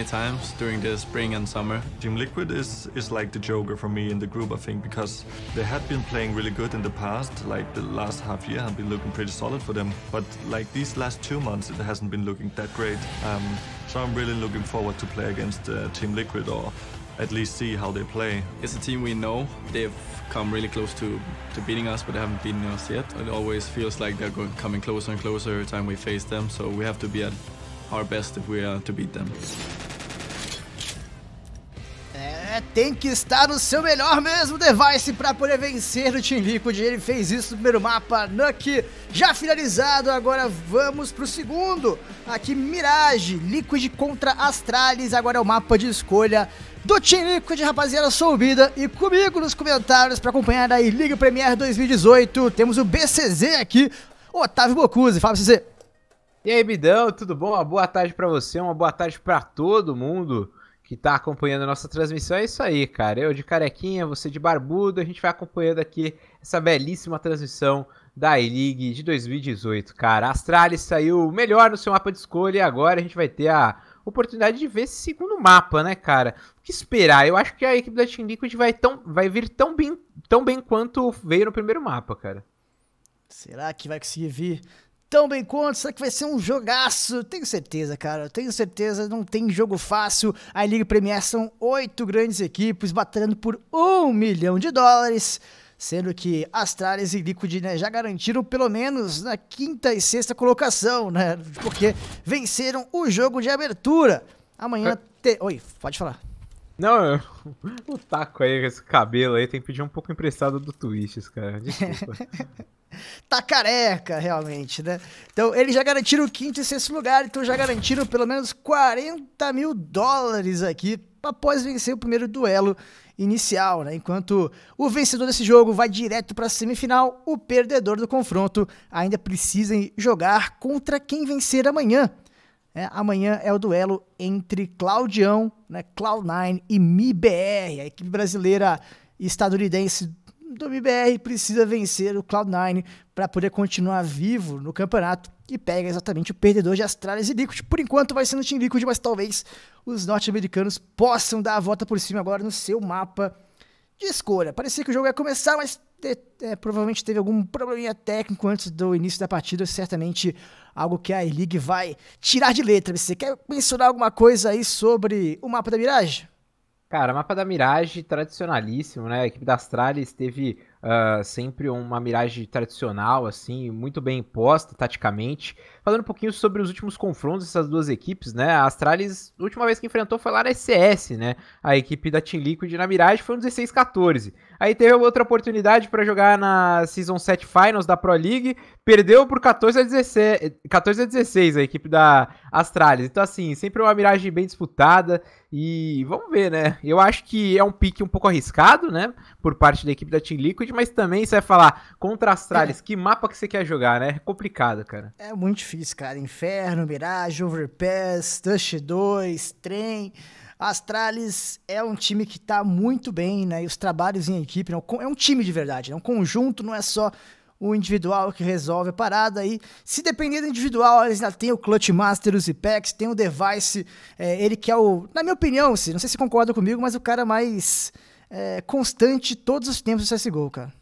many times during the spring and summer. Team Liquid is, is like the joker for me in the group, I think, because they had been playing really good in the past, like the last half year I've been looking pretty solid for them. But like these last two months, it hasn't been looking that great. Um, so I'm really looking forward to play against uh, Team Liquid or at least see how they play. It's a team we know. They've come really close to, to beating us, but they haven't beaten us yet. It always feels like they're going, coming closer and closer every time we face them, so we have to be at our best if we are to beat them. Tem que estar no seu melhor mesmo, Device, para poder vencer o Team Liquid. Ele fez isso no primeiro mapa, Nuke já finalizado. Agora vamos pro segundo. Aqui, Mirage, Liquid contra Astralis. Agora é o mapa de escolha do Team Liquid, rapaziada, sou o Bida e comigo nos comentários para acompanhar aí Liga Premier 2018, temos o BCZ aqui, Otávio Bocuse, fala BCZ. E aí, Bidão, tudo bom? Uma boa tarde para você, uma boa tarde para todo mundo que está acompanhando a nossa transmissão. É isso aí, cara. Eu de carequinha, você de barbudo. A gente vai acompanhando aqui essa belíssima transmissão da E-League de 2018, cara. A Astralis saiu melhor no seu mapa de escolha e agora a gente vai ter a oportunidade de ver esse segundo mapa, né, cara? O que esperar? Eu acho que a equipe da Team Liquid vai, tão, vai vir tão bem, tão bem quanto veio no primeiro mapa, cara. Será que vai conseguir vir tão bem quanto. Será que vai ser um jogaço? Tenho certeza, cara. Tenho certeza, não tem jogo fácil. A Liga Premier são oito grandes equipes batendo por um milhão de dólares. Sendo que Astralis e Liquid né, já garantiram pelo menos na quinta e sexta colocação, né? Porque venceram o jogo de abertura. Amanhã. É. Te... Oi, pode falar. Não, o taco aí, esse cabelo aí, tem que pedir um pouco emprestado do Twitch, cara. Desculpa. tá careca, realmente, né? Então, eles já garantiram o quinto e sexto lugar, então já garantiram pelo menos 40 mil dólares aqui após vencer o primeiro duelo inicial, né? Enquanto o vencedor desse jogo vai direto para a semifinal, o perdedor do confronto ainda precisa jogar contra quem vencer amanhã. É, amanhã é o duelo entre Claudião, né, Cloud9 e MIBR, a equipe brasileira estadunidense do MBR precisa vencer o Cloud9 para poder continuar vivo no campeonato e pega exatamente o perdedor de Astralis e Liquid. Por enquanto vai sendo Team Liquid, mas talvez os norte-americanos possam dar a volta por cima agora no seu mapa de escolha. Parecia que o jogo ia começar, mas é, provavelmente teve algum probleminha técnico antes do início da partida, certamente algo que a e league vai tirar de letra. Você quer mencionar alguma coisa aí sobre o mapa da Mirage? Cara, mapa da Mirage tradicionalíssimo, né? A equipe da Astralis teve uh, sempre uma Mirage tradicional, assim, muito bem imposta taticamente. Falando um pouquinho sobre os últimos confrontos dessas duas equipes, né? A Astralis, a última vez que enfrentou foi lá na SCS, né? A equipe da Team Liquid na Mirage foi um 16-14. Aí teve outra oportunidade para jogar na Season 7 Finals da Pro League, perdeu por 14 a 16, 14 eh, a 16 a equipe da Astralis. Então, assim, sempre uma Mirage bem disputada e vamos ver, né? Eu acho que é um pique um pouco arriscado, né? Por parte da equipe da Team Liquid, mas também você vai falar contra Astralis, é. que mapa que você quer jogar, né? É complicado, cara. É muito difícil, cara. Inferno, Mirage, Overpass, Dust 2, Trem. Astralis é um time que tá muito bem, né? E os trabalhos em equipe, é um time de verdade, é um conjunto, não é só o individual que resolve a parada aí. Se depender do individual, eles ainda tem o Clutch Master, os Ipex, tem o Device, é, ele que é o, na minha opinião, se não sei se concorda comigo, mas o cara mais é, constante todos os tempos do CSGO, cara.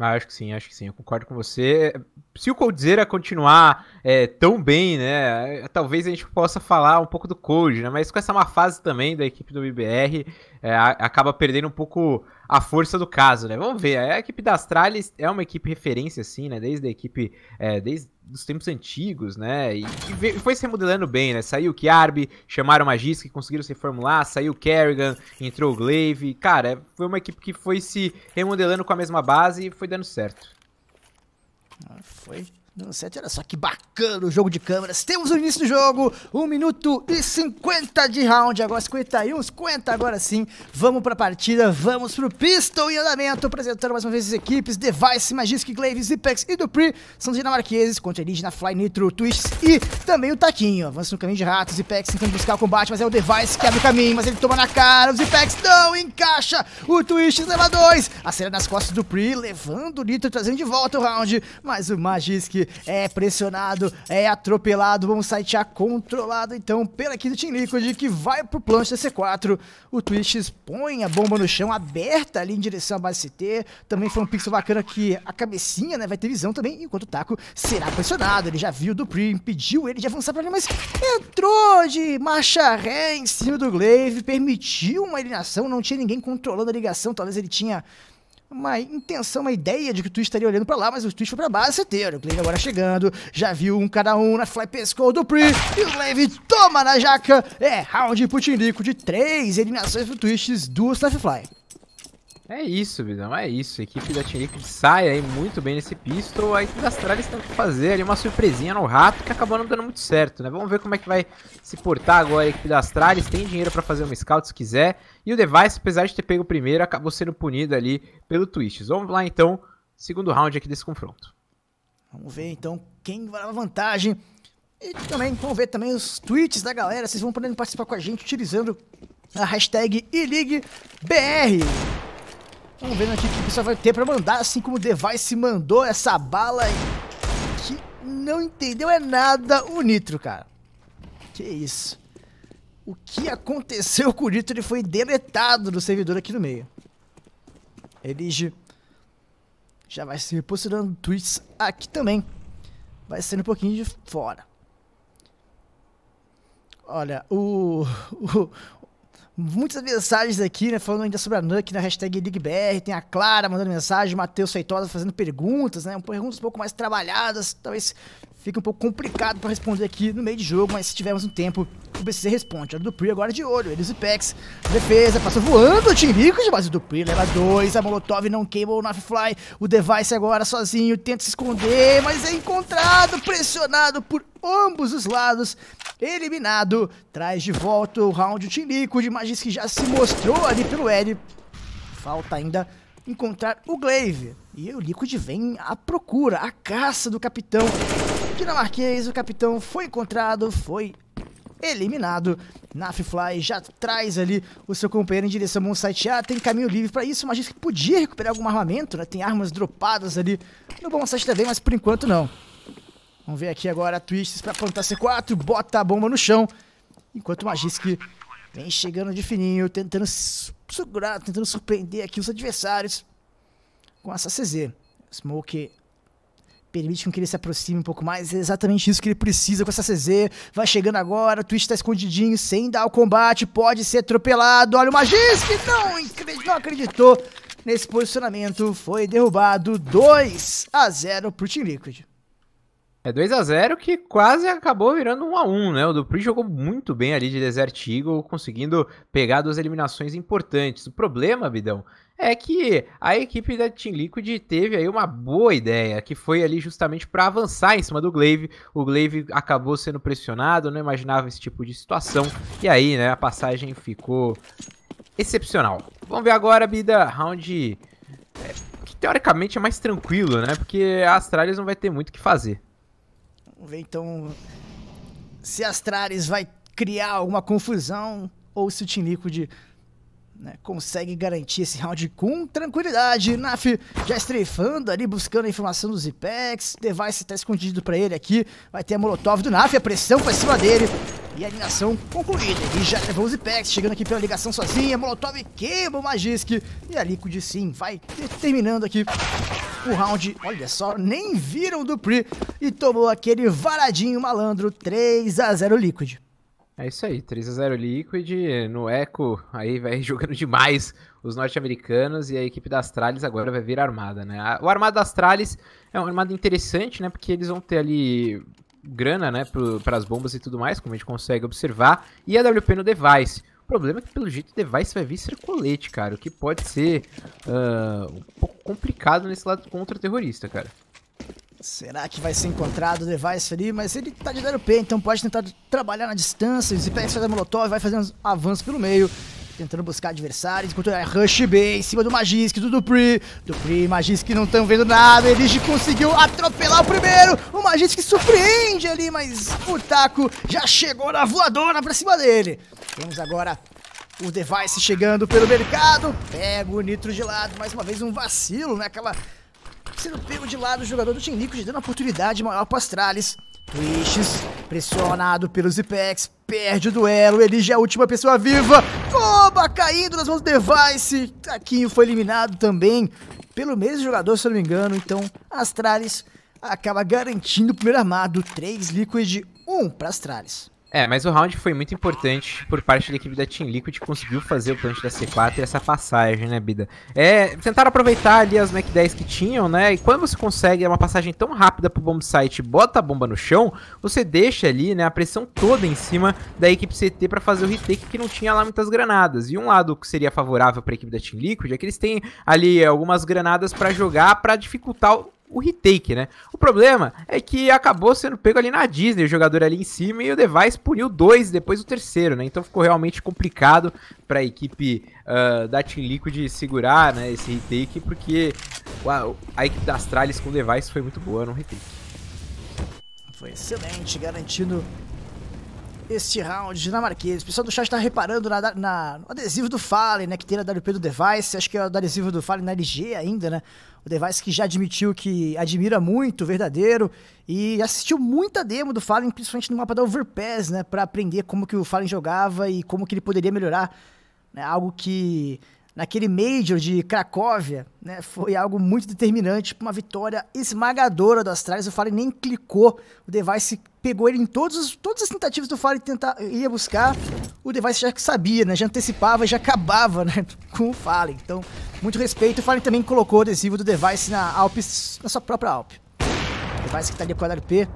Ah, acho que sim, acho que sim, eu concordo com você. Se o Coldzera continuar é, tão bem, né, talvez a gente possa falar um pouco do Cold, né, mas com essa má fase também da equipe do bbr é, acaba perdendo um pouco a força do caso, né? Vamos ver. A equipe da Astralis é uma equipe referência, assim, né? Desde a equipe, é, desde os tempos antigos, né? E, e, foi se remodelando bem, né? Saiu o Kiarbi, chamaram o Giz, que conseguiram se reformular, saiu o Kerrigan, entrou o Glaive. Cara, foi uma equipe que foi se remodelando com a mesma base e foi dando certo. Ah, foi 7 olha só que bacana o jogo de câmeras. Temos o início do jogo, 1 minuto e 50 de round, agora 51, 50 agora sim. Vamos pra partida, vamos pro Pistol em andamento, apresentando mais uma vez as equipes, Device, Magisk, Glaive, Zipex e Dupri, são os dinamarqueses, contra Elígena, Fly, Nitro, Twists e também o Taquinho. Avança no caminho de ratos, Zipex tentando buscar o combate, mas é o Device que abre o caminho, mas ele toma na cara, o Zipex não encaixa, o Twists leva dois, acelera nas costas do Pri, levando o Nitro, trazendo de volta o round, mas o Magisk é pressionado, é atropelado. Vamos sitear controlado então pela equipe do Team Liquid que vai pro planche da C4. O Twitch expõe a bomba no chão, aberta ali em direção à base CT. Também foi um pixel bacana que a cabecinha né, vai ter visão também, enquanto o Taco será pressionado. Ele já viu do Dupree, impediu ele de avançar pra ali, mas entrou de marcha ré em cima do Glaive, permitiu uma eliminação, não tinha ninguém controlando a ligação, talvez ele tinha uma intenção, uma ideia de que o Twitch estaria olhando pra lá, mas o Twitch foi pra base inteira. O Glaive agora chegando, já viu um cada um na Fly pescou do Pri, e o Glaive toma na jaca. É round Putinrico de três eliminações pro Twitch, duas Fly Fly. É isso, Vidão, é isso. A equipe da Team Liquid sai aí muito bem nesse pistol. A equipe das Astralis que fazer ali uma surpresinha no rato que acabou não dando muito certo, né? Vamos ver como é que vai se portar agora a equipe das Astralis. Tem dinheiro pra fazer uma scout se quiser. E o Device, apesar de ter pego o primeiro, acabou sendo punido ali pelo Twitch. Vamos lá então, segundo round aqui desse confronto. Vamos ver então quem vai dar vantagem. E também vamos ver também os tweets da galera. Vocês vão podendo participar com a gente utilizando a hashtag ILIGBR. Vamos ver aqui né, o que o pessoal vai ter para mandar, assim como o Device mandou essa bala que não entendeu é nada o Nitro, cara. Que isso. O que aconteceu com o Dito? Ele foi deletado do servidor aqui no meio. Elige, já vai se repostando tweets aqui também. Vai sendo um pouquinho de fora. Olha, o, o muitas mensagens aqui, né, falando ainda sobre a NUC na hashtag LigBR, tem a Clara mandando mensagem, o Matheus Feitosa fazendo perguntas, né, perguntas um pouco mais trabalhadas, talvez fica um pouco complicado para responder aqui no meio de jogo, mas se tivermos um tempo, o BC responde. Olha o Dupri agora de olho, eles e Pex, defesa, passou voando, o Timbico de base do Dupri, leva dois, a Molotov não queima o Fly, o Device agora sozinho, tenta se esconder, mas é encontrado, pressionado por ambos os lados, eliminado, traz de volta o round o Team Liquid, Magis que já se mostrou ali pelo L, falta ainda encontrar o Glaive, e o Liquid vem à procura, à caça do capitão, dinamarquês, o capitão foi encontrado, foi eliminado. Nafifly já traz ali o seu companheiro em direção ao site A. Ah, tem caminho livre para isso, mas que podia recuperar algum armamento, né? Tem armas dropadas ali no bom site também, mas por enquanto não. Vamos ver aqui agora Twists para plantar C4, bota a bomba no chão. Enquanto o Magisk vem chegando de fininho, tentando segurar, tentando surpreender aqui os adversários com essa CZ. Smoke permite com que ele se aproxime um pouco mais. É exatamente isso que ele precisa com essa CZ. Vai chegando agora, o Twitch tá escondidinho, sem dar o combate, pode ser atropelado. Olha o Magisk, não, não acreditou nesse posicionamento. Foi derrubado 2 a 0 pro Team Liquid. É 2 a 0 que quase acabou virando 1 a 1 né? O Dupri jogou muito bem ali de Desert Eagle, conseguindo pegar duas eliminações importantes. O problema, Bidão, é que a equipe da Team Liquid teve aí uma boa ideia, que foi ali justamente para avançar em cima do Glaive. O Glaive acabou sendo pressionado, não imaginava esse tipo de situação. E aí, né, a passagem ficou excepcional. Vamos ver agora, Bida, round é, que teoricamente é mais tranquilo, né? Porque a Astralis não vai ter muito o que fazer. Vamos ver então se a Astralis vai criar alguma confusão ou se o Team Liquid né, consegue garantir esse round com tranquilidade. Naf já estreifando ali, buscando a informação dos IPEX. Device está escondido para ele aqui. Vai ter a Molotov do Naf, a pressão para cima dele. E a eliminação concluída. E já levou os Ipex, chegando aqui pela ligação sozinha. Molotov queima o Magisk. E a Liquid sim vai terminando aqui o round. Olha só, nem viram o Pri. E tomou aquele varadinho malandro. 3 a 0 Liquid. É isso aí, 3x0 Liquid, no Eco, aí vai jogando demais os norte-americanos e a equipe da Astralis agora vai vir armada, né? O armado da Astralis é um armado interessante, né? Porque eles vão ter ali grana, né, para as bombas e tudo mais, como a gente consegue observar, e a WP no Device. O problema é que, pelo jeito, o Device vai vir ser colete, cara, o que pode ser uh, um pouco complicado nesse lado contra-terrorista, cara. Será que vai ser encontrado o device ali? Mas ele tá de zero pé, então pode tentar trabalhar na distância. Ele pega a molotov, vai fazendo avanço pelo meio. Tentando buscar adversários, enquanto é Rush B em cima do Magisk, do Dupri. Dupri e Magisk não estão vendo nada. Elige conseguiu atropelar o primeiro. O Magisk surpreende ali, mas o Taco já chegou na voadora pra cima dele. Temos agora o Device chegando pelo mercado. Pega o Nitro de lado. Mais uma vez um vacilo, né? Aquela sendo pego de lado o jogador do Team Liquid, dando oportunidade maior para Astralis. Twists, pressionado pelos Ipex, perde o duelo, ele já é a última pessoa viva. Koba caindo nas mãos do Device, Taquinho foi eliminado também pelo mesmo jogador, se eu não me engano. Então, Astralis acaba garantindo o primeiro armado, 3 Liquid, 1 para Astralis. É, mas o round foi muito importante por parte da equipe da Team Liquid que conseguiu fazer o plant da C4 e essa passagem, né, Bida? É, tentaram aproveitar ali as Mac 10 que tinham, né? E quando você consegue é uma passagem tão rápida pro bomb site e bota a bomba no chão, você deixa ali, né, a pressão toda em cima da equipe CT para fazer o retake que não tinha lá muitas granadas. E um lado que seria favorável para a equipe da Team Liquid é que eles têm ali algumas granadas para jogar para dificultar o o retake, né? O problema é que acabou sendo pego ali na Disney, o jogador ali em cima, e o device puniu dois, depois o terceiro, né? Então ficou realmente complicado para a equipe uh, da Team Liquid segurar né, esse retake, porque uau, a equipe da Astralis com o device foi muito boa no retake. Foi excelente, garantindo este round dinamarquês. O pessoal do chat está reparando na, na, no adesivo do Fallen, né? Que tem na WP do Device. Acho que é o adesivo do Fallen na LG ainda, né? O Device que já admitiu que admira muito verdadeiro e assistiu muita demo do Fallen, principalmente no mapa da Overpass, né? Para aprender como que o Fallen jogava e como que ele poderia melhorar. Né, algo que naquele Major de Cracóvia, né, foi algo muito determinante para uma vitória esmagadora do Astralis. O Fallen nem clicou, o Device pegou ele em todos os, todas as tentativas do Fallen tentar ia buscar. O Device já sabia, né, já antecipava, e já acabava né, com o Fallen. Então, muito respeito. O Fallen também colocou o adesivo do Device na Alpes, na sua própria Alp. O Device que está ali com a LRP,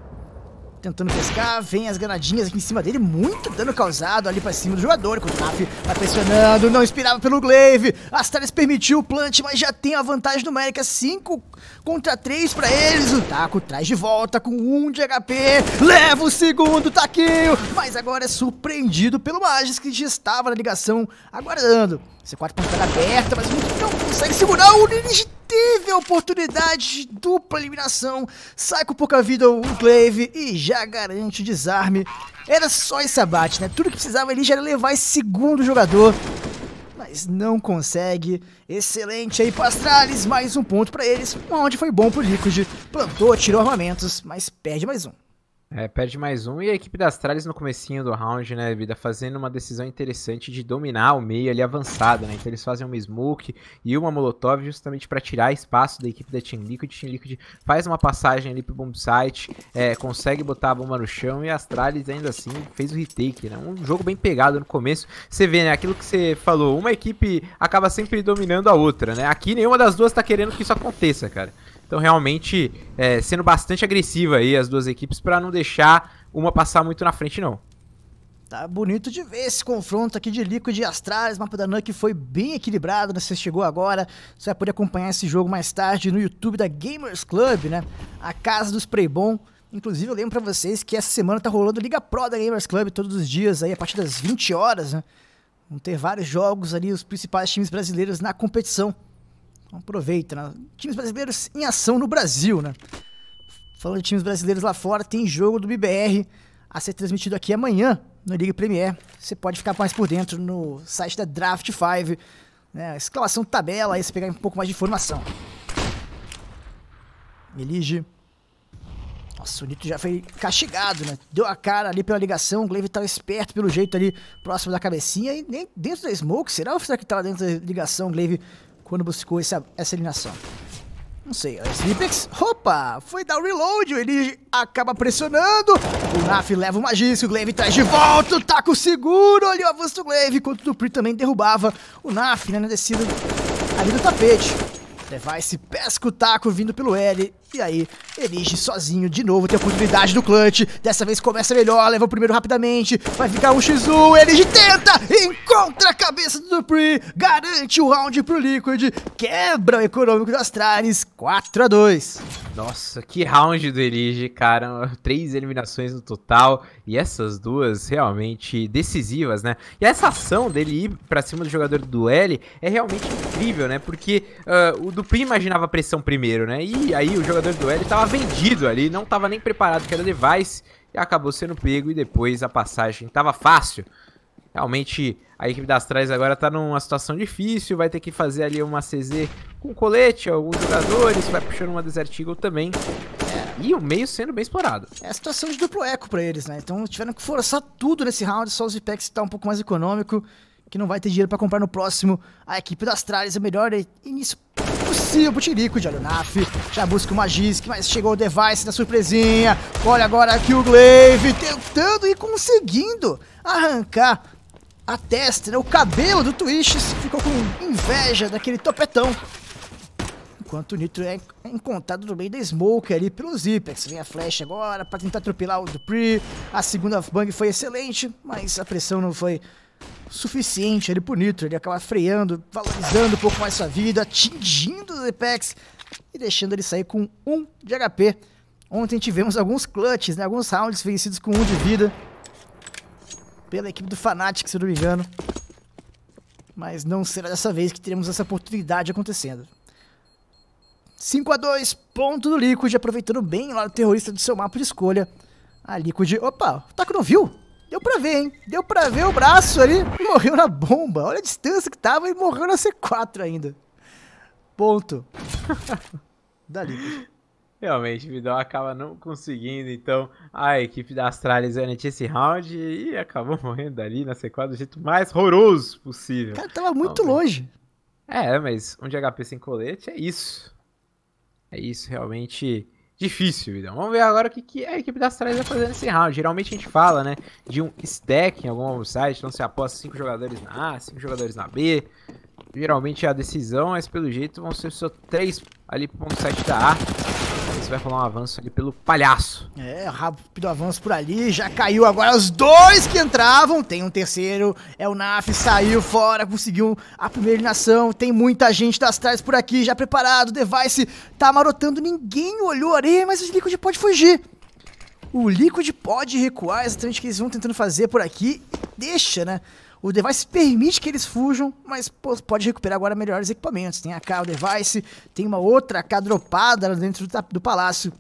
tentando pescar, vem as granadinhas aqui em cima dele, muito dano causado ali pra cima do jogador, que o Taf vai tá pressionando, não inspirava pelo Glaive, Astralis permitiu o plant, mas já tem a vantagem numérica, 5 contra 3 pra eles, o Taco traz de volta com 1 um de HP, leva o segundo taquinho, mas agora é surpreendido pelo Magis, que já estava na ligação aguardando, C4 pontada aberta, mas não consegue segurar o Ninja incrível oportunidade de dupla eliminação, sai com pouca vida o Enclave e já garante o desarme. Era só esse abate, né? Tudo que precisava ali já era levar esse segundo jogador mas não consegue. Excelente aí para Astralis, mais um ponto para eles, onde foi bom pro Liquid. Plantou, tirou armamentos, mas perde mais um. É, perde mais um e a equipe das Trales no comecinho do round, né, Vida, fazendo uma decisão interessante de dominar o meio ali avançado, né? Então eles fazem uma smoke e uma molotov justamente para tirar espaço da equipe da Team Liquid. Team Liquid faz uma passagem ali pro bomb site, é, consegue botar a bomba no chão e as Trales ainda assim fez o retake, né? Um jogo bem pegado no começo. Você vê, né, aquilo que você falou, uma equipe acaba sempre dominando a outra, né? Aqui nenhuma das duas tá querendo que isso aconteça, cara. Então, realmente, é, sendo bastante agressiva aí as duas equipes para não deixar uma passar muito na frente, não. Tá bonito de ver esse confronto aqui de Liquid e Astralis. O mapa da NUC foi bem equilibrado, né? Você chegou agora, você vai poder acompanhar esse jogo mais tarde no YouTube da Gamers Club, né? A casa dos Preybon, Bom. Inclusive, eu lembro pra vocês que essa semana tá rolando Liga Pro da Gamers Club todos os dias, aí a partir das 20 horas, né? Vão ter vários jogos ali, os principais times brasileiros na competição aproveita, né? Times brasileiros em ação no Brasil, né? Falando de times brasileiros lá fora, tem jogo do BBR a ser transmitido aqui amanhã no Liga Premier. Você pode ficar mais por dentro no site da Draft 5, né? Escalação tabela, aí você pegar um pouco mais de informação. Elige. Nossa, o Nito já foi castigado, né? Deu a cara ali pela ligação, o Glaive tava tá esperto pelo jeito ali, próximo da cabecinha, e nem dentro da smoke, será? Ou será que tava tá dentro da ligação, o Glaive quando buscou essa, essa eliminação. Não sei, é Slipex. Opa, foi dar o reload, ele acaba pressionando. O Naf leva o Magisco, o Glaive traz de volta, tá Taco seguro, olha o avanço do Glaive, enquanto o Dupri também derrubava o Naf né, na descida ali do tapete. Levar esse pesco-taco vindo pelo L. E aí, Elige sozinho de novo tem a oportunidade do clutch. Dessa vez começa melhor, leva o primeiro rapidamente. Vai ficar um x 1 Elige tenta! Encontra a cabeça do Dupree. Garante o round pro Liquid. Quebra o econômico das Astralis, 4 a 2 nossa, que round do Elige, cara. Três eliminações no total. E essas duas realmente decisivas, né? E essa ação dele ir pra cima do jogador do L é realmente incrível, né? Porque uh, o Dupri imaginava a pressão primeiro, né? E aí o jogador do L tava vendido ali, não tava nem preparado que era device. E acabou sendo pego e depois a passagem tava fácil Realmente a equipe das trás agora está numa situação difícil, vai ter que fazer ali uma CZ com colete, alguns jogadores, vai puxando uma Desert Eagle também. É, e o meio sendo bem explorado. É a situação de duplo eco para eles, né? Então tiveram que forçar tudo nesse round, só os IPEX que tá um pouco mais econômico, que não vai ter dinheiro para comprar no próximo. A equipe das Tralhas é melhor início possível pro Tirico de Alunaf. Já busca o Magisk, mas chegou o Device na surpresinha. Olha agora aqui o Glaive tentando e conseguindo arrancar a testa, né, o cabelo do Twists ficou com inveja daquele topetão. Enquanto o Nitro é encontrado no meio da Smoke ali pelos Zipex. Vem a Flash agora para tentar atropelar o Dupree. A segunda bang foi excelente, mas a pressão não foi suficiente ali pro Nitro. Ele acaba freando, valorizando um pouco mais sua vida, atingindo os Zipex e deixando ele sair com 1 um de HP. Ontem tivemos alguns clutches, né, alguns rounds vencidos com 1 um de vida pela equipe do Fnatic, se não me engano. Mas não será dessa vez que teremos essa oportunidade acontecendo. 5 a 2 ponto do Liquid, aproveitando bem lá o terrorista do seu mapa de escolha. A Liquid, opa, o Taco não viu? Deu pra ver, hein? Deu pra ver o braço ali, morreu na bomba. Olha a distância que tava e morreu na C4 ainda. Ponto. da Liquid realmente, Vidal acaba não conseguindo. Então, a equipe da Astralis garante esse round e acabou morrendo ali na C4 do jeito mais horroroso possível. Cara, tava muito não, longe. É, mas um de HP sem colete é isso. É isso, realmente difícil, Vidal. Vamos ver agora o que, que a equipe da Astralis vai fazer nesse round. Geralmente a gente fala, né, de um stack em algum site, então você aposta 5 jogadores na A, 5 jogadores na B. Geralmente é a decisão, mas pelo jeito vão ser só 3 ali para um site da A vai rolar um avanço ali pelo palhaço. É, rápido avanço por ali, já caiu agora os dois que entravam, tem um terceiro, é o Naf, saiu fora, conseguiu a primeira eliminação, tem muita gente das trás por aqui, já preparado, o Device tá marotando, ninguém olhou a areia, mas o Liquid pode fugir. O Liquid pode recuar, exatamente o que eles vão tentando fazer por aqui, deixa, né? O device permite que eles fujam, mas pô, pode recuperar agora melhores equipamentos. Tem a AK, o device, tem uma outra AK dropada dentro do, do palácio.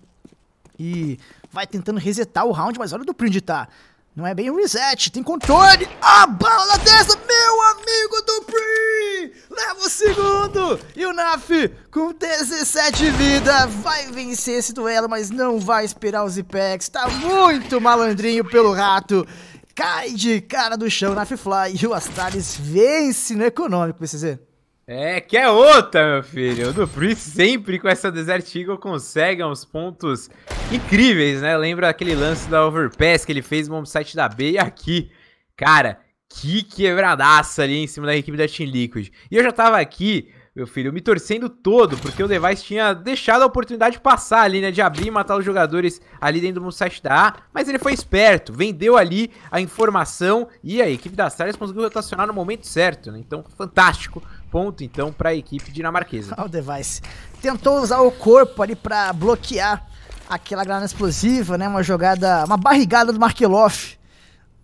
E vai tentando resetar o round, mas olha o do Prind tá. Não é bem um reset, tem controle. A bala dessa, meu amigo do Pri! Leva o segundo! E o Naf, com 17 vida, vai vencer esse duelo, mas não vai esperar os Ipex. Tá muito malandrinho pelo rato cai de cara do chão na Fifly e o Astralis vence no econômico, PCZ. É, que é outra, meu filho. O Dupri sempre com essa Desert Eagle consegue uns pontos incríveis, né? Lembra aquele lance da Overpass que ele fez no site da B e aqui, cara, que quebradaça ali em cima da equipe da Team Liquid. E eu já tava aqui meu filho, me torcendo todo, porque o Device tinha deixado a oportunidade de passar ali, né, de abrir e matar os jogadores ali dentro do site da A, mas ele foi esperto, vendeu ali a informação e a equipe da Sardes conseguiu rotacionar no momento certo, né, então fantástico ponto então para a equipe dinamarquesa. Ah, o Device tentou usar o corpo ali para bloquear aquela granada explosiva, né, uma jogada, uma barrigada do Markeloff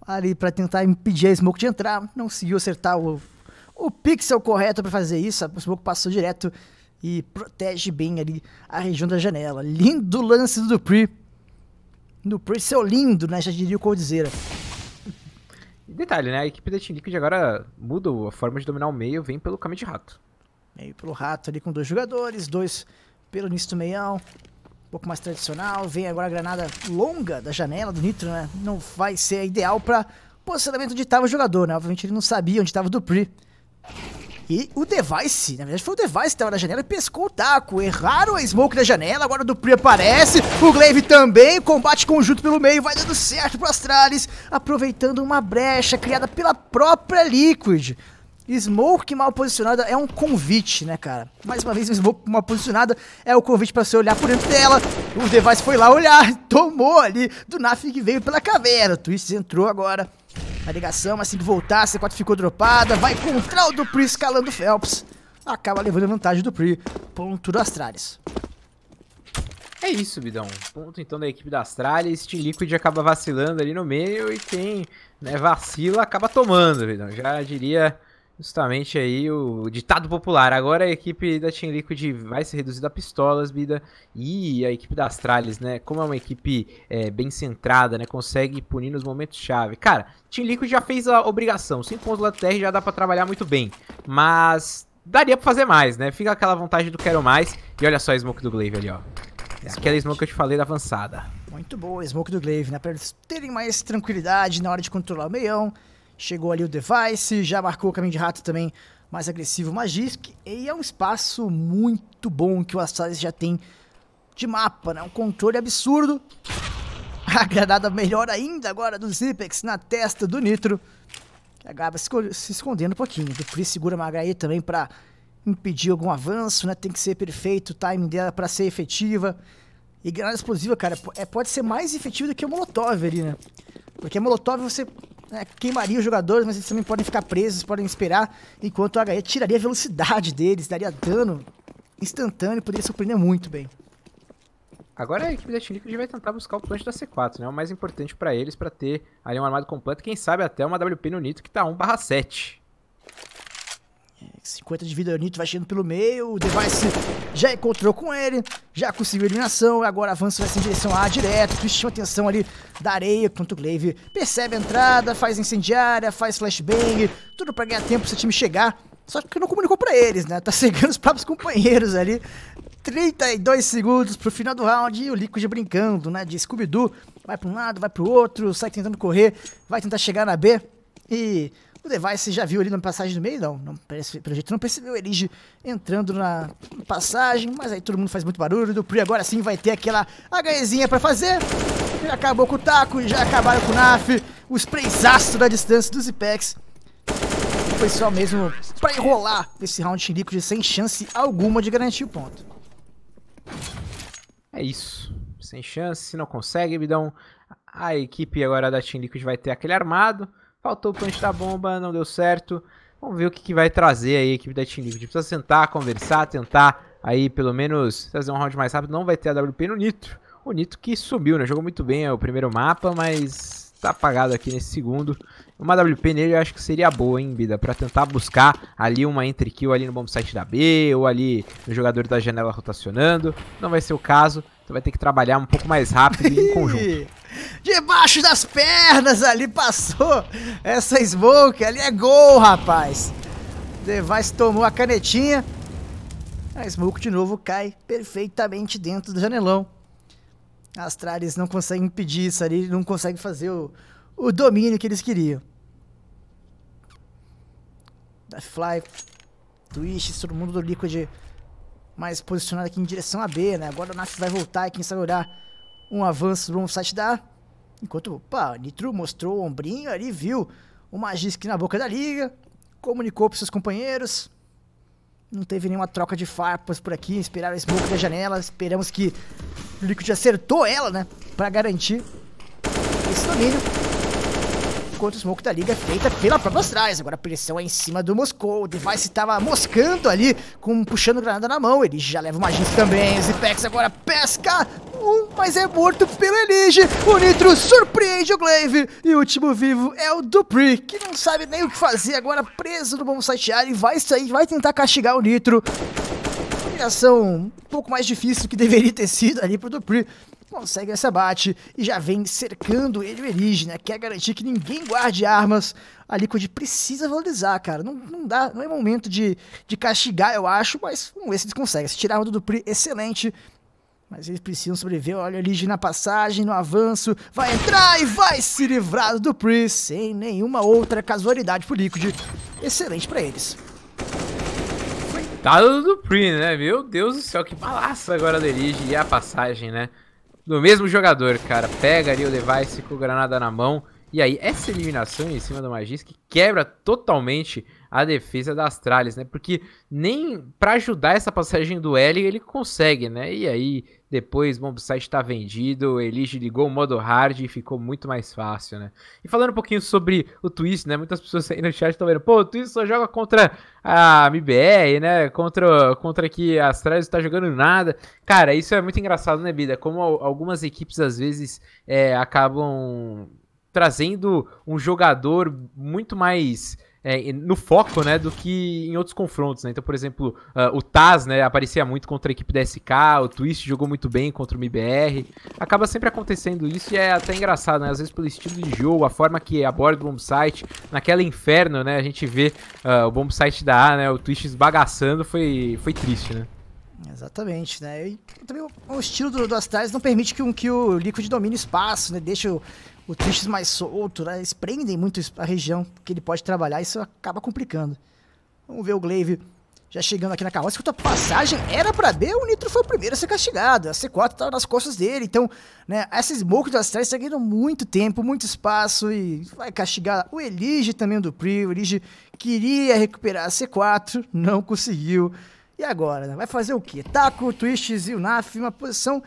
ali para tentar impedir a Smoke de entrar, não conseguiu acertar o o pixel correto para fazer isso. A smoke passou direto e protege bem ali a região da janela. Lindo lance do Dupri, Dupri seu lindo, né? Já diria o Coldzera. Detalhe, né? A equipe da Team Liquid agora muda a forma de dominar o meio, vem pelo caminho de rato. Meio pelo rato ali com dois jogadores, dois pelo nisto meião. Um pouco mais tradicional. Vem agora a granada longa da janela do Nitro, né? Não vai ser ideal para posicionamento de estava o jogador, né? Obviamente ele não sabia onde estava o Dupree. E o Device, na verdade foi o Device que tava na janela e pescou o taco. Erraram a smoke da janela, agora o Dupri aparece. O Glaive também, combate conjunto pelo meio, vai dando certo pro Astralis. Aproveitando uma brecha criada pela própria Liquid. Smoke mal posicionada é um convite, né, cara? Mais uma vez, Smoke mal posicionada é o convite para você olhar por dentro dela. O Device foi lá olhar, tomou ali do que veio pela caverna. O Twist entrou agora a ligação, mas se que voltar, C4 ficou dropada. Vai contra o Dupri escalando o Phelps. Acaba levando a vantagem do Pri. Ponto do Astralis. É isso, Bidão. Ponto então da equipe da Astralis. Este Liquid acaba vacilando ali no meio e quem né, vacila acaba tomando, Bidão. Já diria Justamente aí o ditado popular. Agora a equipe da Team Liquid vai se reduzir a pistolas, vida e a equipe da Astralis, né? Como é uma equipe é, bem centrada, né? Consegue punir nos momentos chave. Cara, Team Liquid já fez a obrigação. 5 pontos da TR já dá para trabalhar muito bem. Mas daria para fazer mais, né? Fica aquela vontade do quero mais. E olha só a smoke do Glaive ali, ó. É aquela smoke que eu te falei da avançada. Muito boa, smoke do Glaive, né? Pra eles terem mais tranquilidade na hora de controlar o meião. Chegou ali o Device, já marcou o caminho de rato também mais agressivo Magisk, e é um espaço muito bom que o Astralis já tem de mapa, né? Um controle absurdo. A granada melhor ainda agora do Zipex na testa do Nitro, que acaba se escondendo um pouquinho. O Pri segura uma HE também para impedir algum avanço, né? Tem que ser perfeito o timing dela para ser efetiva. E granada explosiva, cara, é, pode ser mais efetiva do que o Molotov ali, né? Porque a Molotov você né, queimaria os jogadores, mas eles também podem ficar presos, podem esperar, enquanto o HE tiraria a velocidade deles, daria dano instantâneo, poderia surpreender muito bem. Agora a equipe da Team Liquid vai tentar buscar o plant da C4, né? O mais importante para eles, para ter ali um armado completo, quem sabe até uma WP no Nito que tá 1/7. 50 de vida, Nito vai chegando pelo meio, o Device já encontrou com ele, já conseguiu a eliminação, agora avança vai em direção A direto, que chama atenção ali da areia, quanto o Glaive percebe a entrada, faz incendiária, faz flashbang, tudo pra ganhar tempo pro seu time chegar, só que não comunicou pra eles, né, tá cegando os próprios companheiros ali, 32 segundos pro final do round e o Liquid brincando, né, de Scooby-Doo, vai pra um lado, vai pro outro, sai tentando correr, vai tentar chegar na B e o tipo, Device já viu ali na passagem do meio? Não, não parece, pelo jeito não percebeu ele entrando na passagem, mas aí todo mundo faz muito barulho. Do Pri agora sim vai ter aquela HEzinha pra fazer. Já acabou com o taco, já acabaram com o NAF, o sprayzaço da distância dos Ipex. Foi só mesmo pra enrolar esse round Liquid sem chance alguma de garantir o ponto. É isso. Sem chance, não consegue, Bidão. A equipe agora da Team Liquid vai ter aquele armado faltou o punch da bomba, não deu certo. Vamos ver o que, que vai trazer aí a equipe da Team Liquid. Precisa sentar, conversar, tentar aí pelo menos fazer um round mais rápido. Não vai ter a WP no Nitro. O Nitro que subiu, né? Jogou muito bem é o primeiro mapa, mas tá apagado aqui nesse segundo. Uma WP nele eu acho que seria boa, hein, Bida? Pra tentar buscar ali uma entre kill ali no bomb site da B, ou ali no jogador da janela rotacionando. Não vai ser o caso. Então vai ter que trabalhar um pouco mais rápido em conjunto debaixo das pernas ali passou. Essa smoke ali é gol, rapaz. Device tomou a canetinha. A smoke de novo cai perfeitamente dentro do janelão. Astralis não consegue impedir isso ali, não consegue fazer o, o domínio que eles queriam. Da Fly, todo mundo do Liquid mais posicionado aqui em direção a B, né? Agora o Naf vai voltar aqui em Sagurá. Um avanço do site da A. Enquanto, opa, Nitro mostrou o ombrinho ali, viu o Magisk na boca da liga, comunicou para seus companheiros. Não teve nenhuma troca de farpas por aqui, esperaram a smoke da janela, esperamos que o Liquid acertou ela, né, para garantir esse domínio enquanto o smoke da liga é feita pela própria Astralis. Agora a pressão é em cima do Moscou. O Device estava moscando ali, com puxando granada na mão. Ele já leva uma gente também. O Zipex agora pesca um, mas é morto pelo Elige. O Nitro surpreende o Glaive. E o último vivo é o Dupri, que não sabe nem o que fazer agora, preso no bom site. e vai sair, vai tentar castigar o Nitro. Criação um pouco mais difícil do que deveria ter sido ali pro Dupri. Consegue esse abate e já vem cercando ele o Elige, né? Quer garantir que ninguém guarde armas. A Liquid precisa valorizar, cara. Não, não dá, não é momento de, de castigar, eu acho, mas vamos ver se eles conseguem. Se tirar a do Dupri, excelente. Mas eles precisam sobreviver. Olha Elige na passagem, no avanço. Vai entrar e vai se livrar do Dupri sem nenhuma outra casualidade pro Liquid. Excelente para eles coitado do Dupree, né? Meu Deus do céu, que balaça agora dirige e a passagem, né? Do mesmo jogador, cara. Pega ali o device com granada na mão. E aí, essa eliminação em cima do Magis que quebra totalmente a defesa da Astralis, né? Porque nem para ajudar essa passagem do L ele consegue, né? E aí, depois Bombsite está vendido, Elige ligou o modo hard e ficou muito mais fácil, né? E falando um pouquinho sobre o Twist, né? Muitas pessoas aí no chat estão vendo, pô, o Twist só joga contra a MBR, né? Contra, contra que a Astralis não tá jogando nada. Cara, isso é muito engraçado, né, Bida? Como algumas equipes às vezes é, acabam trazendo um jogador muito mais é, no foco, né, do que em outros confrontos, né? Então, por exemplo, uh, o Taz, né, aparecia muito contra a equipe da SK, o Twist jogou muito bem contra o MBR. Acaba sempre acontecendo isso e é até engraçado, né? Às vezes pelo estilo de jogo, a forma que aborda o bombsite, naquela inferno, né, a gente vê uh, o bombsite da A, né, o Twist esbagaçando, foi, foi triste, né? Exatamente, né? E também o, o estilo do, do Astralis não permite que, um, que o Liquid domine o espaço, né? Deixa o, o twist mais solto, né? Eles prendem muito a região que ele pode trabalhar, isso acaba complicando. Vamos ver o Glaive já chegando aqui na carroça. Quanto passagem era para B, o Nitro foi o primeiro a ser castigado. A C4 estava nas costas dele, então, né, essa smoke das três está ganhando muito tempo, muito espaço e vai castigar o Elige também do Pri. O Elige queria recuperar a C4, não conseguiu. E agora, né? Vai fazer o quê? Taco, twist e o Naf, uma posição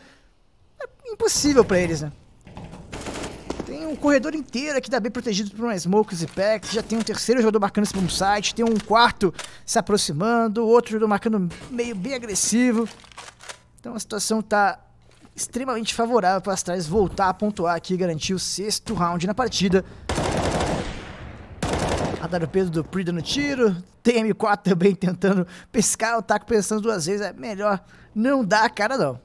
é, impossível para eles, né? Tem um corredor inteiro aqui da B protegido por uma smokes e packs. Já tem um terceiro jogador marcando esse bomb site. Tem um quarto se aproximando. Outro jogador marcando meio bem agressivo. Então a situação está extremamente favorável para as trás voltar a pontuar aqui e garantir o sexto round na partida. A WP do Prida no tiro, TM4 também tentando pescar o taco pensando duas vezes, é melhor não dar a cara não.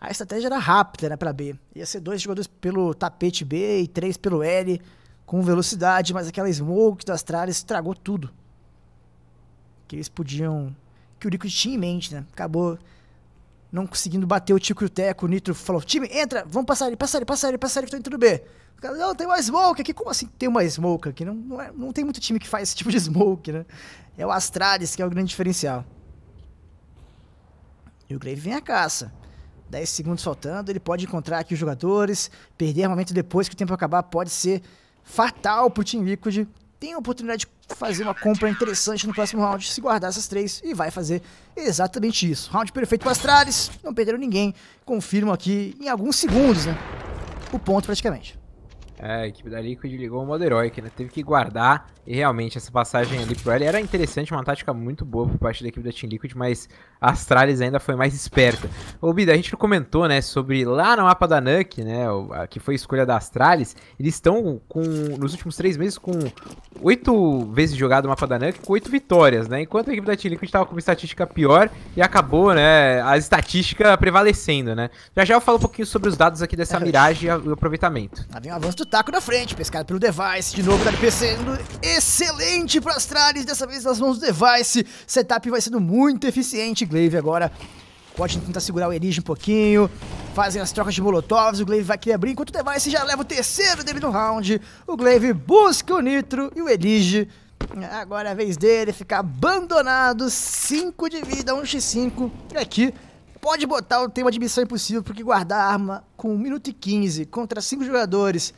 A estratégia era rápida, né, para B. Ia ser dois jogadores pelo tapete B e três pelo L, com velocidade, mas aquela smoke das tralhas estragou tudo. Que eles podiam. Que o Rico tinha em mente, né? Acabou não conseguindo bater o Tico e o Teco. O Nitro falou: time, entra, vamos passar ele, passar ele, passar ele, passar ele, que tô entrando B. O cara, não, tem uma smoke aqui. Como assim tem uma smoke aqui? Não, não, é, não tem muito time que faz esse tipo de smoke, né? É o Astralis que é o grande diferencial. E o Grave vem a caça. 10 segundos faltando, ele pode encontrar aqui os jogadores, perder armamento depois que o tempo acabar pode ser fatal pro Team Liquid. Tem a oportunidade de fazer uma compra interessante no próximo round, se guardar essas três, e vai fazer exatamente isso. Round perfeito para Astralis, não perderam ninguém, confirmam aqui em alguns segundos, né? O ponto praticamente. É, a equipe da Liquid ligou o modo heróico, né? Teve que guardar. E realmente, essa passagem ali pro L era interessante, uma tática muito boa por parte da equipe da Team Liquid, mas a Astralis ainda foi mais esperta. Ô, Bida, a gente comentou, né, sobre lá no mapa da Nuke, né, que foi a escolha da Astralis, eles estão com, nos últimos três meses com oito vezes jogado o mapa da Nuke, com oito vitórias, né? Enquanto a equipe da Team Liquid estava com uma estatística pior e acabou, né, a estatística prevalecendo, né? Já já eu falo um pouquinho sobre os dados aqui dessa é, miragem e o aproveitamento. Tá bem, avanço taco na frente, pescado pelo Device, de novo dado tá PC. Excelente para astralis dessa vez nas mãos do Device. Setup vai sendo muito eficiente, Glaive agora pode tentar segurar o elige um pouquinho, fazem as trocas de molotovs, o Glaive vai querer abrir, enquanto o Device já leva o terceiro dele no round, o Glaive busca o Nitro e o elige agora é a vez dele, ficar abandonado, 5 de vida, 1x5, e aqui pode botar o tema de missão impossível, porque guardar arma com 1 minuto e 15 contra 5 jogadores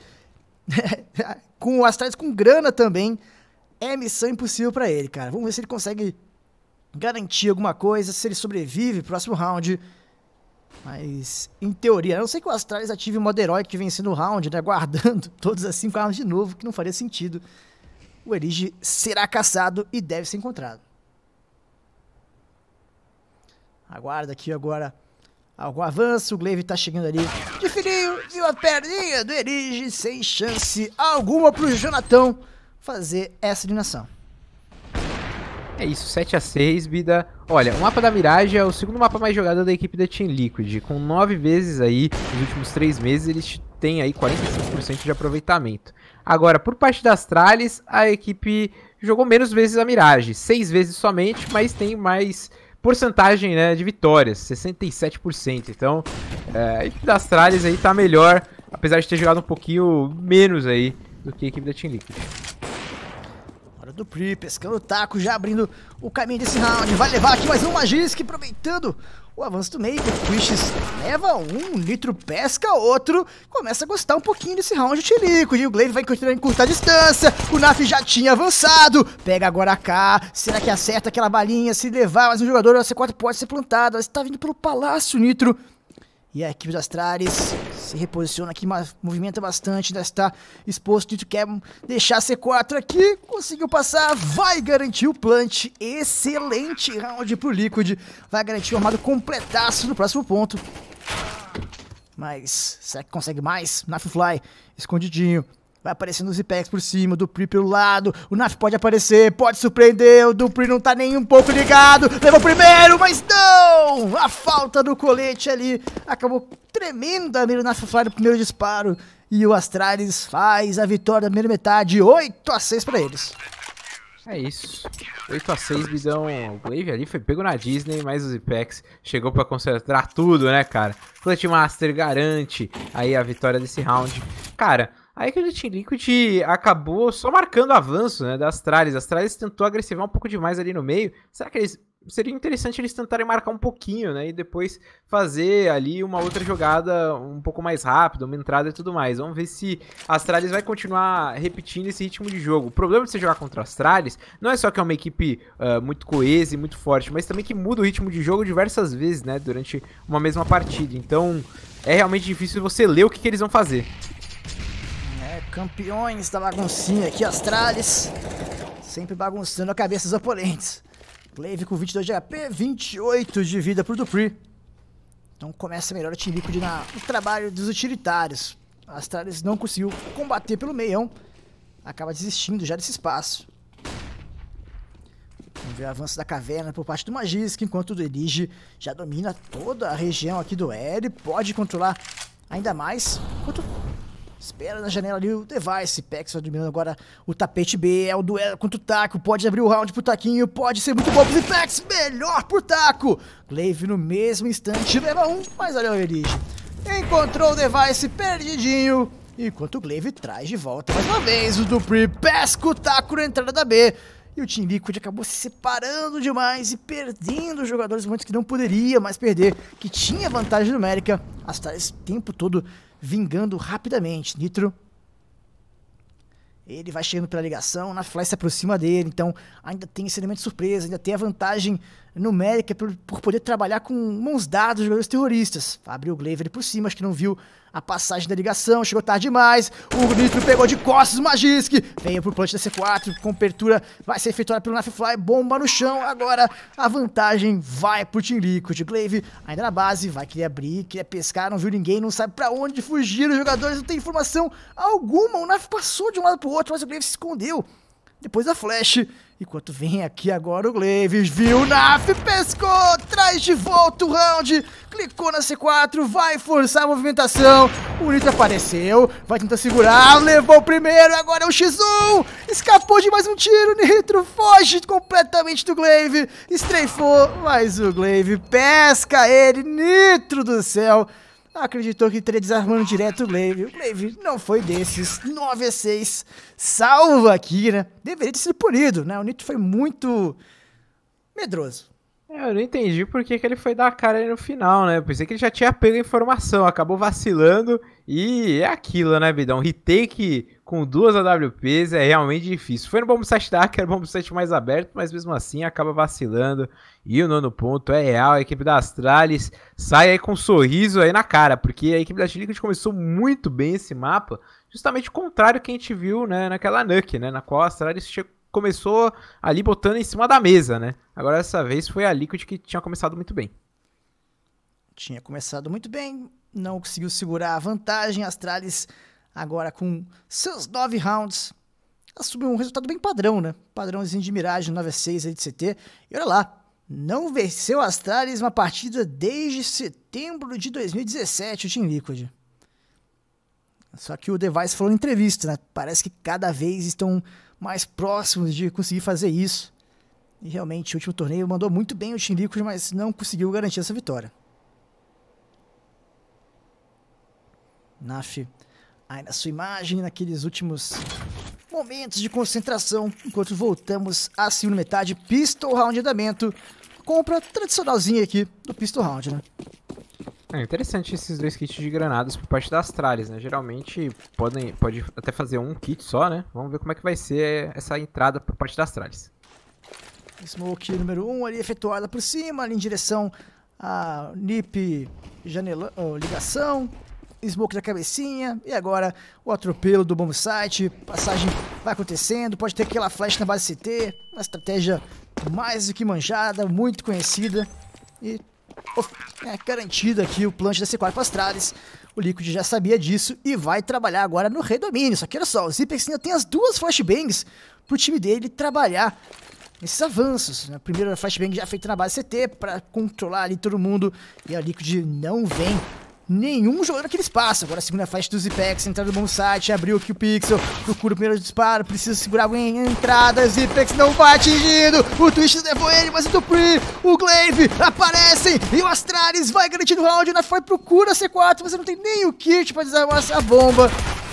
com o Astralis com grana também, é missão impossível para ele, cara. Vamos ver se ele consegue garantir alguma coisa, se ele sobrevive próximo round. Mas, em teoria, a não sei que o Astralis ative o modo que vencendo o round, né? Guardando todas as cinco armas de novo, que não faria sentido. O Erige será caçado e deve ser encontrado. Aguarda aqui agora algum avanço. O Glaive tá chegando ali de Pedrinho e uma perninha do Erige sem chance alguma pro Jonatão fazer essa eliminação. É isso, 7 a 6 Bida. Olha, o mapa da Mirage é o segundo mapa mais jogado da equipe da Team Liquid. Com nove vezes aí, nos últimos três meses, eles têm aí 45% de aproveitamento. Agora, por parte das Trales a equipe jogou menos vezes a Mirage. seis vezes somente, mas tem mais porcentagem né, de vitórias, 67%. Então, é, a equipe das tralhas aí tá melhor, apesar de ter jogado um pouquinho menos aí do que a equipe da Team Liquid. Hora do Pri, pescando o taco, já abrindo o caminho desse round. Vai levar aqui mais um Magisk, aproveitando o avanço do Maker. Twitch leva um, Nitro pesca outro. Começa a gostar um pouquinho desse round de Liquid. E o Glaive vai continuar em curta distância. O Naf já tinha avançado. Pega agora a K. Será que acerta aquela balinha? Se levar mais um jogador, a C4 pode ser plantado. Está vindo pelo palácio, Nitro. E a equipe das Trares se reposiciona aqui, movimenta bastante, ainda está exposto. Tito quer é deixar C4 aqui, conseguiu passar, vai garantir o plant. Excelente round pro Liquid, vai garantir o armado completaço no próximo ponto. Mas será que consegue mais? Fly escondidinho. Vai aparecendo os IPEX por cima, do Pri pelo lado. O Naf pode aparecer, pode surpreender. O Dupri não tá nem um pouco ligado. Levou primeiro, mas não! A falta do colete ali acabou tremenda a mira do Naf no primeiro disparo. E o Astralis faz a vitória da primeira metade, 8 a 6 para eles. É isso. 8 a 6 Bidão. O Glaive ali foi pego na Disney, mas os Ipex chegou para concentrar tudo, né, cara? Clutch Master garante aí a vitória desse round. Cara, Aí que o Team Liquid acabou só marcando avanço né, Das Astralis. A Astralis tentou agressivar um pouco demais ali no meio. Será que eles. Seria interessante eles tentarem marcar um pouquinho, né? E depois fazer ali uma outra jogada um pouco mais rápida, uma entrada e tudo mais. Vamos ver se a Astralis vai continuar repetindo esse ritmo de jogo. O problema de você jogar contra a Astralis não é só que é uma equipe uh, muito coesa e muito forte, mas também que muda o ritmo de jogo diversas vezes, né? Durante uma mesma partida. Então é realmente difícil você ler o que, que eles vão fazer. Campeões da baguncinha aqui, Astralis. Sempre bagunçando a cabeça dos oponentes. Glaive com 22 de HP, 28 de vida pro Dupri. Então começa melhor o Tirico de na, o trabalho dos utilitários. Astralis não conseguiu combater pelo meião. Acaba desistindo já desse espaço. Vamos ver o avanço da caverna por parte do Magisk, enquanto o Elige já domina toda a região aqui do L. Pode controlar ainda mais. Enquanto Espera na janela ali o device. Pex vai dominando agora o tapete B. É o duelo contra o Taco. Pode abrir o round pro Taquinho. Pode ser muito bom pro Pex. Melhor pro Taco. Glaive no mesmo instante leva um, mas olha o Elige. Encontrou o device perdidinho. Enquanto o Glaive traz de volta mais uma vez o Dupri. Pesca o Taco na entrada da B. E o Team Liquid acabou se separando demais e perdendo jogadores muitos que não poderia mais perder, que tinha vantagem numérica. As tarefas o tempo todo vingando rapidamente. Nitro. Ele vai chegando pela ligação, na flecha se aproxima dele, então ainda tem esse elemento de surpresa, ainda tem a vantagem numérica por, por poder trabalhar com mãos dadas os jogadores terroristas. Abriu o Glaver por cima, acho que não viu a passagem da ligação, chegou tarde demais. O Nitro pegou de costas o Magisk. Veio pro plant da C4, com pertura. vai ser efetuada pelo Fly. bomba no chão. Agora a vantagem vai pro Team Liquid. Glaive ainda na base, vai querer abrir, querer pescar, não viu ninguém, não sabe pra onde fugir. Os jogadores não têm informação alguma. O Naf passou de um lado pro outro, mas o Glaive se escondeu. Depois a flash. Enquanto vem aqui agora o Glaives, viu o Naf, pescou, traz de volta o round, clicou na C4, vai forçar a movimentação, o Nitro apareceu, vai tentar segurar, levou o primeiro, agora é o X1, escapou de mais um tiro, Nitro foge completamente do Glaive, estreifou, mas o Glaive pesca ele, Nitro do céu, acreditou que teria desarmando direto o Glaive. O Glaive não foi desses. 9 a 6. Salva né? Deveria ter sido punido, né? O Nito foi muito medroso. É, eu não entendi por que, que ele foi dar a cara ali no final, né? Eu pensei que ele já tinha pego a informação, acabou vacilando e é aquilo, né, Bidão? Retake com duas AWPs é realmente difícil. Foi no bom Site Dark, era o Bomb Site mais aberto, mas mesmo assim acaba vacilando. E o nono ponto é real, a equipe da Astralis sai aí com um sorriso aí na cara, porque a equipe da Chiliquid começou muito bem esse mapa, justamente o contrário que a gente viu né, naquela Nuke, né, na qual a Astralis chegou começou ali botando em cima da mesa, né? Agora dessa vez foi a Liquid que tinha começado muito bem. Tinha começado muito bem, não conseguiu segurar a vantagem. Astralis agora com seus nove rounds assumiu um resultado bem padrão, né? Padrãozinho de miragem 9 x 6 aí de CT. E olha lá, não venceu a Astralis uma partida desde setembro de 2017 o Team Liquid. Só que o Device falou em entrevista, né? Parece que cada vez estão mais próximos de conseguir fazer isso. E realmente, o último torneio mandou muito bem o Team Liquid, mas não conseguiu garantir essa vitória. Naf, aí na sua imagem, naqueles últimos momentos de concentração, enquanto voltamos à segunda metade, pistol round de andamento, compra tradicionalzinha aqui do pistol round, né? É interessante esses dois kits de granadas por parte das Astralis, né? Geralmente podem, pode até fazer um kit só, né? Vamos ver como é que vai ser essa entrada por parte das Astralis. Smoke número 1 um ali efetuada por cima, ali em direção à NIP janela, oh, ligação. Smoke da cabecinha. E agora o atropelo do bomb site. Passagem vai acontecendo. Pode ter aquela flash na base CT. Uma estratégia mais do que manjada, muito conhecida. E é garantido aqui o plant da C4 Astralis. O Liquid já sabia disso e vai trabalhar agora no redomínio. Só que olha só, o Zipex ainda tem as duas flashbangs pro time dele trabalhar nesses avanços. Né? A primeira flashbang já feita na base CT para controlar ali todo mundo. E a Liquid não vem nenhum jogador naquele espaço. Agora a segunda faixa dos Ipex, entrada do bom site, abriu aqui o Pixel, procura o primeiro disparo, precisa segurar alguém em entrada, Zipex não vai atingindo, o Twitch levou ele, mas o Dupree, o Glaive aparecem e o Astralis vai garantindo o round, na foi procura a C4, mas não tem nem o kit para desarmar essa bomba.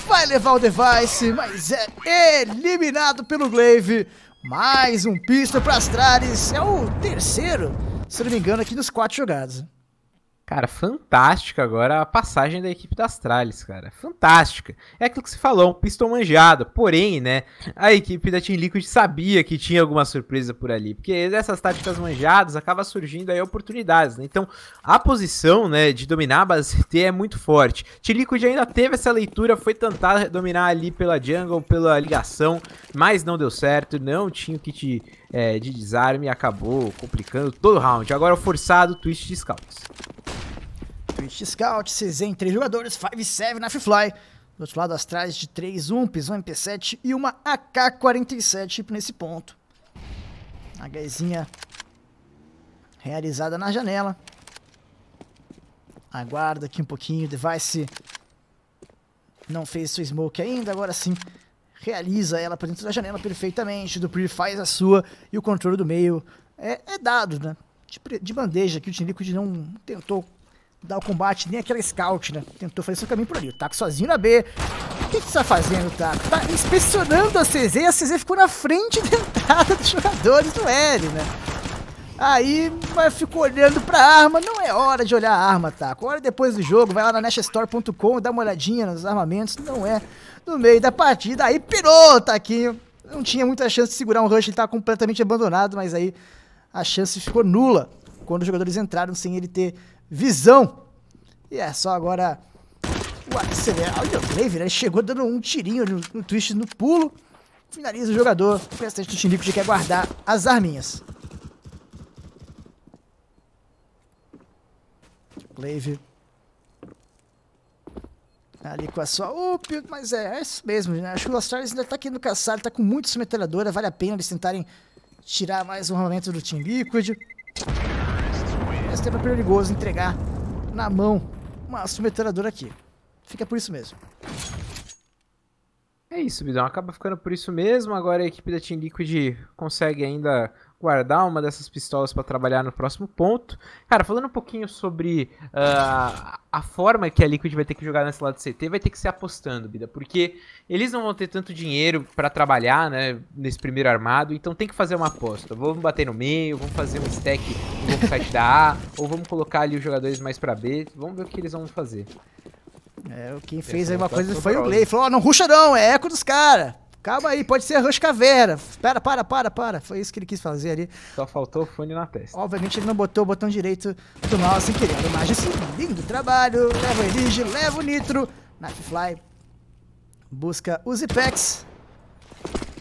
Vai levar o device, mas é eliminado pelo Glaive. Mais um pistol para Astralis, é o terceiro, se não me engano, aqui dos quatro jogados. Cara, fantástica agora a passagem da equipe das Trales, cara. Fantástica. É aquilo que você falou, um pistão manjado. Porém, né, a equipe da Team Liquid sabia que tinha alguma surpresa por ali. Porque dessas táticas manjadas acaba surgindo aí oportunidades, né? Então, a posição, né, de dominar a base T é muito forte. Team Liquid ainda teve essa leitura, foi tentar dominar ali pela jungle, pela ligação, mas não deu certo. Não tinha o que te é, de desarme acabou complicando todo o round. Agora é forçado, twist de scouts. Twist de scouts, CZ em 3 jogadores, 5-7 na Fifly. Do outro lado, atrás de 3 umps, um MP7 e uma AK-47 nesse ponto. A Hzinha realizada na janela. Aguarda aqui um pouquinho, device não fez sua smoke ainda, agora sim realiza ela para dentro da janela perfeitamente, do Dupree faz a sua e o controle do meio é, é dado, né? De, de bandeja que o Team Liquid não tentou dar o combate, nem aquela scout, né? Tentou fazer seu caminho por ali. O Taco sozinho na B. O que, você tá fazendo, Taco? Tá inspecionando a CZ e a CZ ficou na frente de entrada dos jogadores do L, né? Aí mas fico olhando pra arma, não é hora de olhar a arma, tá? Olha depois do jogo, vai lá na nestastore.com, dá uma olhadinha nos armamentos, não é no meio da partida. Aí pirou, Taquinho. Não tinha muita chance de segurar um rush, ele tava completamente abandonado, mas aí a chance ficou nula quando os jogadores entraram sem ele ter visão. E é só agora o acelerar. Olha o Draven, ele chegou dando um tirinho no, no twist no pulo. Finaliza o jogador. O restante do time que quer guardar as arminhas. Clave. Ali com a sua UP, mas é, é isso mesmo, né? Acho que o Lastars ainda tá querendo caçar, ele tá com muita submetralhadora. vale a pena eles tentarem tirar mais um armamento do Team Liquid. Mas tempo é perigoso entregar na mão uma submetralhadora aqui. Fica por isso mesmo. É isso, Bidão. Acaba ficando por isso mesmo. Agora a equipe da Team Liquid consegue ainda guardar uma dessas pistolas para trabalhar no próximo ponto. Cara, falando um pouquinho sobre uh, a forma que a Liquid vai ter que jogar nesse lado do CT, vai ter que ser apostando, Bida, porque eles não vão ter tanto dinheiro para trabalhar, né, nesse primeiro armado, então tem que fazer uma aposta. Vamos bater no meio, vamos fazer um stack no site da A, ou vamos colocar ali os jogadores mais para B, vamos ver o que eles vão fazer. É, quem fez é aí uma coisa foi o Gley, falou, oh, não ruxa não, é eco dos caras. Calma aí, pode ser Rush Cavera. Para, para, para, para. Foi isso que ele quis fazer ali. Só faltou fone na testa. Obviamente ele não botou o botão direito do mouse sem querer. Mas assim, lindo trabalho. Leva o Elige, leva o Nitro. Knifefly busca os Ipex.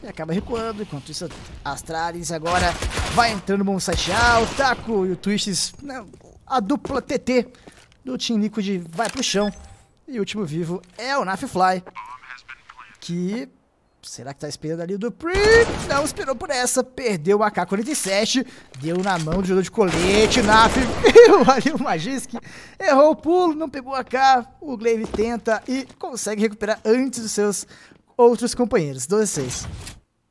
E acaba recuando. Enquanto isso, Astralis agora vai entrando no Monsaixal. O Taco e o Twists. Né, a dupla TT do Team Liquid vai pro chão. E o último vivo é o Knifefly. Que Será que tá esperando ali do Dupree? Não esperou por essa. Perdeu o AK-47. Deu na mão do jogador de colete. Naf. ali o Magisk. Errou o pulo. Não pegou a AK. O Glaive tenta e consegue recuperar antes dos seus outros companheiros. 12 6.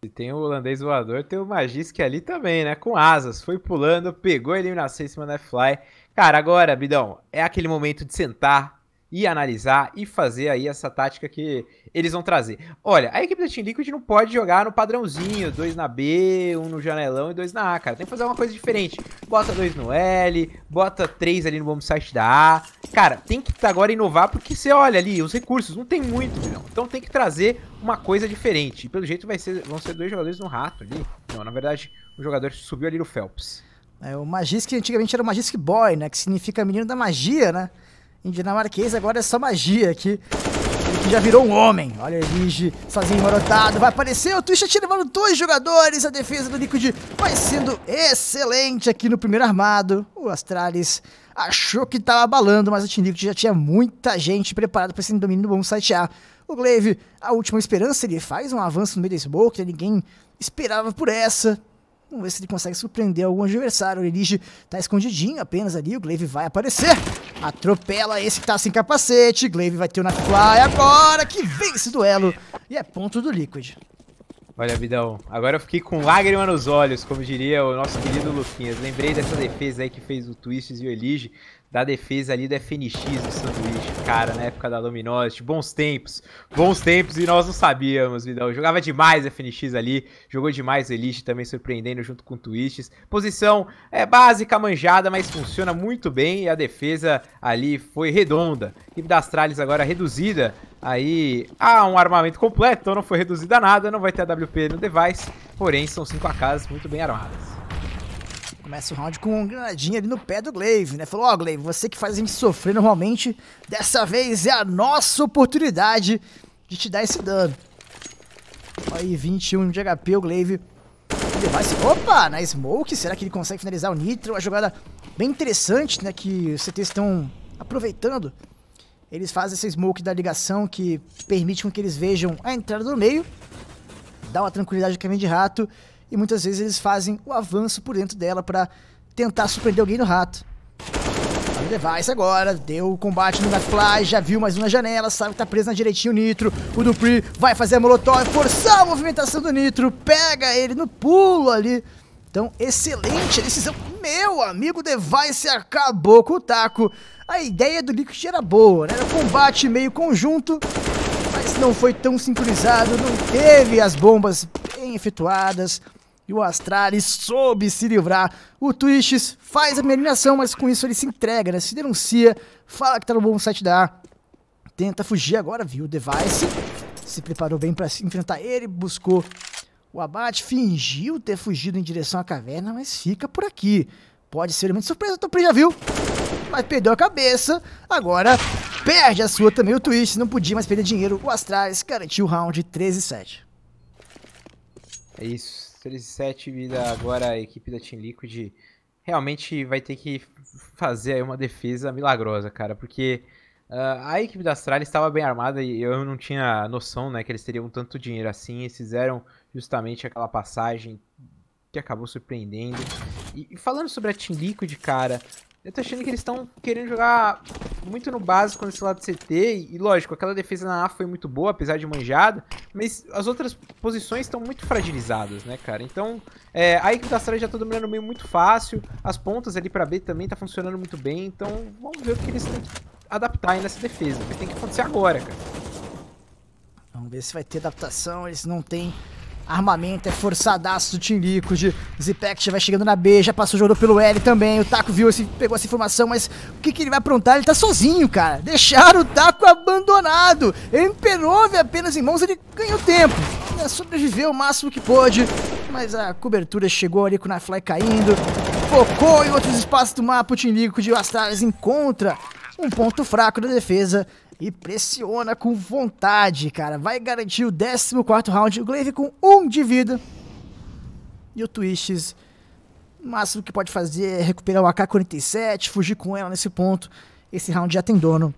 E tem o holandês voador. Tem o Magisk ali também, né? Com asas. Foi pulando. Pegou a eliminação em cima da Fly. Cara, agora, Bidão, é aquele momento de sentar e analisar e fazer aí essa tática que eles vão trazer. Olha, a equipe da Team Liquid não pode jogar no padrãozinho, dois na B, um no janelão e dois na A, cara. Tem que fazer uma coisa diferente. Bota dois no L, bota três ali no bomb site da A. Cara, tem que agora inovar porque você olha ali, os recursos não tem muito, não. Então tem que trazer uma coisa diferente. E pelo jeito vai ser, vão ser dois jogadores no rato ali. Não, na verdade, o jogador subiu ali no Phelps. É, o Magisk antigamente era o Magisk Boy, né? Que significa menino da magia, né? Em dinamarquês agora é só magia aqui que já virou um homem. Olha Elige, sozinho marotado. Vai aparecer o Twitch levando dois jogadores. A defesa do Liquid vai sendo excelente aqui no primeiro armado. O Astralis achou que estava abalando, mas o Team Liquid já tinha muita gente preparada para esse domínio do bom site A. O Glaive, a última esperança, ele faz um avanço no meio da smoke, né? ninguém esperava por essa. Vamos ver se ele consegue surpreender algum adversário. O Elige tá escondidinho apenas ali. O Glaive vai aparecer. Atropela esse que tá sem capacete. Glaive vai ter o Nightfly ah, é agora que vence o duelo. E é ponto do Liquid. Olha, Bidão, agora eu fiquei com lágrima nos olhos, como diria o nosso querido Luquinhas. Lembrei dessa defesa aí que fez o Twists e o Elige da defesa ali do FNX do sanduíche, cara, na época da Luminosity. Bons tempos, bons tempos e nós não sabíamos, Vidal. Jogava demais FNX ali, jogou demais Elite também surpreendendo junto com Twists. Posição é básica, manjada, mas funciona muito bem e a defesa ali foi redonda. equipe da Astralis agora reduzida aí há um armamento completo, então não foi reduzida a nada, não vai ter AWP no device, porém são cinco AKs muito bem armadas. Começa o round com um granadinha ali no pé do Glaive, né? Falou, ó, oh, Glaive, você que faz a gente sofrer normalmente, dessa vez é a nossa oportunidade de te dar esse dano. Aí, 21 de HP, o Glaive. Ele vai se... Opa, na Smoke, será que ele consegue finalizar o Nitro? Uma jogada bem interessante, né, que os CTs estão aproveitando. Eles fazem essa Smoke da ligação que permite com que eles vejam a entrada do meio. Dá uma tranquilidade no caminho de rato e muitas vezes eles fazem o avanço por dentro dela para tentar surpreender alguém no rato. O device agora, deu o combate no McFly, já viu mais uma janela, sabe que tá preso na direitinha o Nitro, o Dupree vai fazer a Molotov, forçar a movimentação do Nitro, pega ele no pulo ali. Então, excelente decisão. Meu amigo Device acabou com o taco. A ideia do Liquid era boa, né? Era um combate meio conjunto, mas não foi tão sincronizado, não teve as bombas bem efetuadas e o Astralis soube se livrar. O Twists faz a eliminação, mas com isso ele se entrega, né? Se denuncia, fala que tá no bom site da A. Tenta fugir agora, viu? O Device se preparou bem para enfrentar ele, buscou o abate, fingiu ter fugido em direção à caverna, mas fica por aqui. Pode ser uma surpresa, o Topri já viu, mas perdeu a cabeça. Agora perde a sua também o Twist, não podia mais perder dinheiro. O Astralis garantiu o round 13-7. É isso. 13-7 vida agora a equipe da Team Liquid realmente vai ter que fazer aí uma defesa milagrosa, cara, porque uh, a equipe da Astralis estava bem armada e eu não tinha noção, né, que eles teriam tanto dinheiro assim, e fizeram justamente aquela passagem que acabou surpreendendo. E, e falando sobre a Team Liquid, cara, eu tô achando que eles estão querendo jogar muito no básico nesse lado CT. E lógico, aquela defesa na A foi muito boa, apesar de manjada. Mas as outras posições estão muito fragilizadas, né, cara? Então, é, a equipe da Astralis já tá dominando meio muito fácil. As pontas ali pra B também tá funcionando muito bem. Então, vamos ver o que eles têm que adaptar aí nessa defesa. O que tem que acontecer agora, cara. Vamos ver se vai ter adaptação. Eles não têm Armamento é forçadaço do Team De Zipek já vai chegando na B, já passou o jogador pelo L também. O Taco viu, esse, pegou essa informação, mas o que, que ele vai aprontar? Ele tá sozinho, cara. Deixaram o Taco abandonado. MP9 apenas em mãos, ele ganhou tempo. Ele sobreviveu o máximo que pôde, mas a cobertura chegou ali com o Nightfly caindo. Focou em outros espaços do mapa. O Tinlico de Astralis encontra um ponto fraco da defesa e pressiona com vontade, cara. Vai garantir o 14 round. O Glaive com 1 um de vida. E o Twists, o máximo que pode fazer é recuperar o AK-47, fugir com ela nesse ponto. Esse round já tem dono.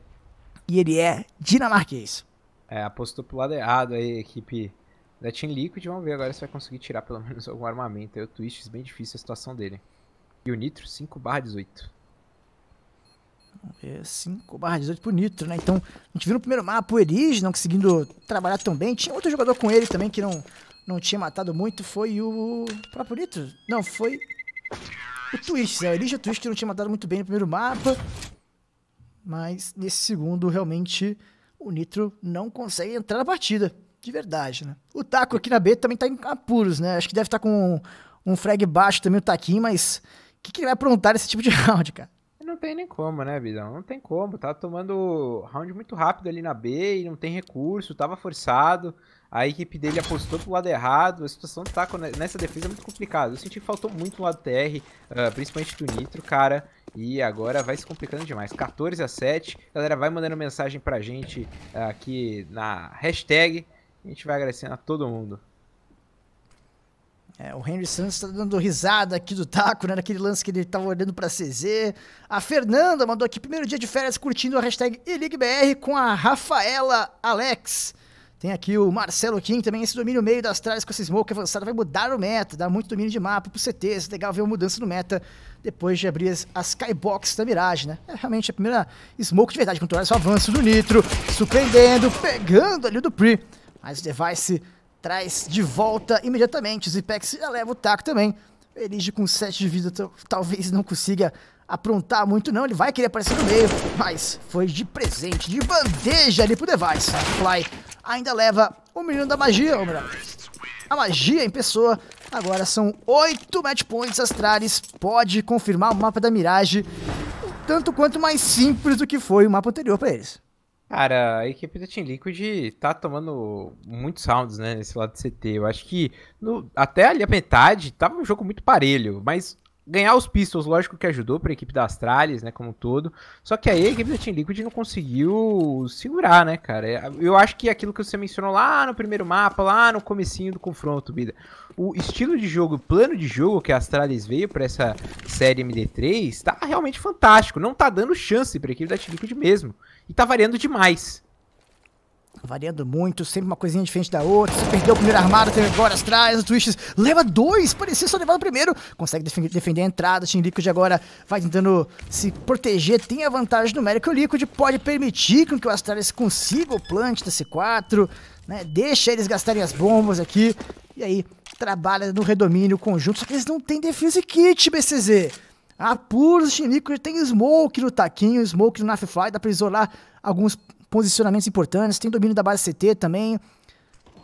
E ele é dinamarquês. É, apostou pro lado errado aí, equipe da Team Liquid. Vamos ver agora se vai conseguir tirar pelo menos algum armamento. Aí o Twists, bem difícil a situação dele. E o Nitro, 5 barra 18. 5 é, barra 18 pro Nitro, né? Então, a gente viu no primeiro mapa o Eris não conseguindo trabalhar tão bem. Tinha outro jogador com ele também que não, não tinha matado muito. Foi o próprio Nitro. Não, foi o Twist, né? O Eris e o Twist que não tinha matado muito bem no primeiro mapa. Mas nesse segundo, realmente, o Nitro não consegue entrar na partida. De verdade, né? O Taco aqui na B também tá em apuros, né? Acho que deve estar tá com um, um frag baixo também o Taquinho, mas... O que, que ele vai aprontar nesse tipo de round, cara? tem nem como, né, Bidão? Não tem como. Tava tá tomando round muito rápido ali na B e não tem recurso, tava forçado. A equipe dele apostou pro lado errado. A situação tá nessa defesa é muito complicada. Eu senti que faltou muito no lado TR, uh, ah, principalmente do Nitro, cara. E agora vai se complicando demais. 14 a 7. Galera, vai mandando mensagem pra gente uh, aqui na hashtag. A gente vai agradecendo a todo mundo. É, o Henry Santos tá dando risada aqui do taco, né? Naquele lance que ele tava olhando pra CZ. A Fernanda mandou aqui primeiro dia de férias curtindo a hashtag ELIGBR com a Rafaela Alex. Tem aqui o Marcelo Kim também, esse domínio meio das tralhas com esse smoke avançado vai mudar o meta, dá muito domínio de mapa pro CT, é legal ver uma mudança no meta depois de abrir as, skybox da Mirage, né? É realmente a primeira smoke de verdade, controlar o avanço do Nitro, surpreendendo, pegando ali do Pri, mas o device atrás, de volta imediatamente. Zipex já leva o taco também. Elige com 7 de vida, talvez não consiga aprontar muito não, ele vai querer aparecer no meio, mas foi de presente, de bandeja ali pro Device. Fly ainda leva o menino da magia, a magia em pessoa. Agora são 8 match points astralis, pode confirmar o mapa da Mirage, tanto quanto mais simples do que foi o mapa anterior para eles. Cara, a equipe da Team Liquid tá tomando muitos rounds, né, nesse lado do CT. Eu acho que no, até ali a metade tava um jogo muito parelho, mas ganhar os Pistols, lógico que ajudou para a equipe da Astralis, né, como um todo. Só que aí a equipe da Team Liquid não conseguiu segurar, né, cara? É, eu acho que aquilo que você mencionou lá no primeiro mapa, lá no comecinho do confronto, Bida. O estilo de jogo, o plano de jogo que a Astralis veio para essa série MD3 tá realmente fantástico. Não tá dando chance para a equipe da Team Liquid mesmo. E tá variando demais. Variando muito, sempre uma coisinha diferente da outra. perdeu o primeiro armado, teve agora atrás. O Twists leva dois, parecia só levar o primeiro. Consegue defender, defender a entrada. Team Liquid agora vai tentando se proteger. Tem a vantagem numérica. O Liquid pode permitir que o Astralis consiga o plant da C4. Né? Deixa eles gastarem as bombas aqui. E aí, trabalha no redomínio conjunto. Só que eles não têm defuse kit, BCZ. Apuros, ah, puros tem smoke no taquinho, smoke no Knife dá pra isolar alguns posicionamentos importantes, tem domínio da base CT também.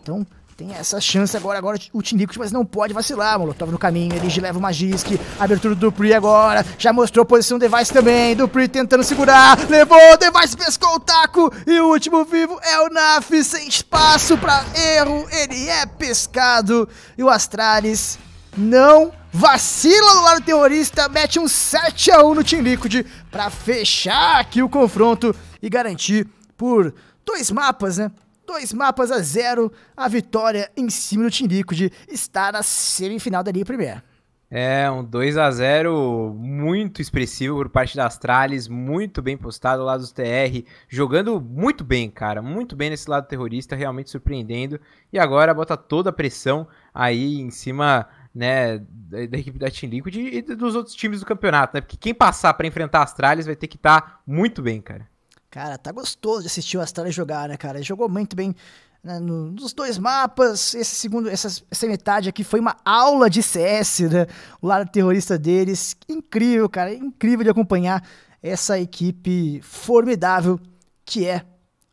Então, tem essa chance agora, agora o Tinlicos, mas não pode vacilar, Molotov no caminho, ele leva o Magisk, abertura do Dupree agora, já mostrou a posição do Device também, Dupree tentando segurar, levou, o Device pescou o taco, e o último vivo é o Naf, sem espaço para erro, ele é pescado, e o Astralis não vacila do lado terrorista, mete um 7 a 1 no Team Liquid para fechar aqui o confronto e garantir por dois mapas, né? Dois mapas a zero, a vitória em cima do Team Liquid está na semifinal da Liga Primeira. É, um 2 a 0 muito expressivo por parte das Trales, muito bem postado lá dos TR, jogando muito bem, cara, muito bem nesse lado terrorista, realmente surpreendendo. E agora bota toda a pressão aí em cima né, da, da, equipe da Team Liquid e dos outros times do campeonato, né? Porque quem passar para enfrentar a Astralis vai ter que estar tá muito bem, cara. Cara, tá gostoso de assistir o Astralis jogar, né, cara? Ele jogou muito bem né, no, nos dois mapas. Esse segundo, essa, essa, metade aqui foi uma aula de CS, né? O lado terrorista deles. Incrível, cara. Incrível de acompanhar essa equipe formidável que é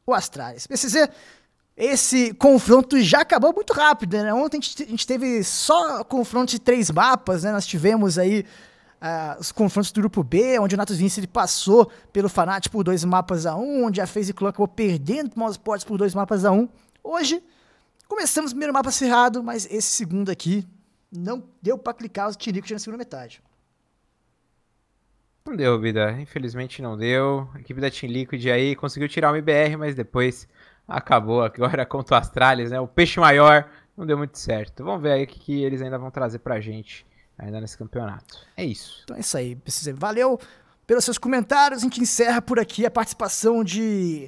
o Astralis. PCZ, esse confronto já acabou muito rápido, né? Ontem a gente teve só confronto de três mapas, né? Nós tivemos aí uh, os confrontos do grupo B, onde o Natus Vince ele passou pelo Fnatic por dois mapas a um, onde a FaZe Clan acabou perdendo para o por dois mapas a um. Hoje, começamos o primeiro mapa cerrado, mas esse segundo aqui não deu para clicar, os Tirico Liquid na segunda metade. Não deu, vida. Infelizmente não deu. A equipe da Team Liquid aí conseguiu tirar o MBR, mas depois acabou agora contra o Astralis, né? O peixe maior não deu muito certo. Vamos ver aí o que, que eles ainda vão trazer pra gente ainda nesse campeonato. É isso. Então é isso aí. Valeu pelos seus comentários. A gente encerra por aqui a participação de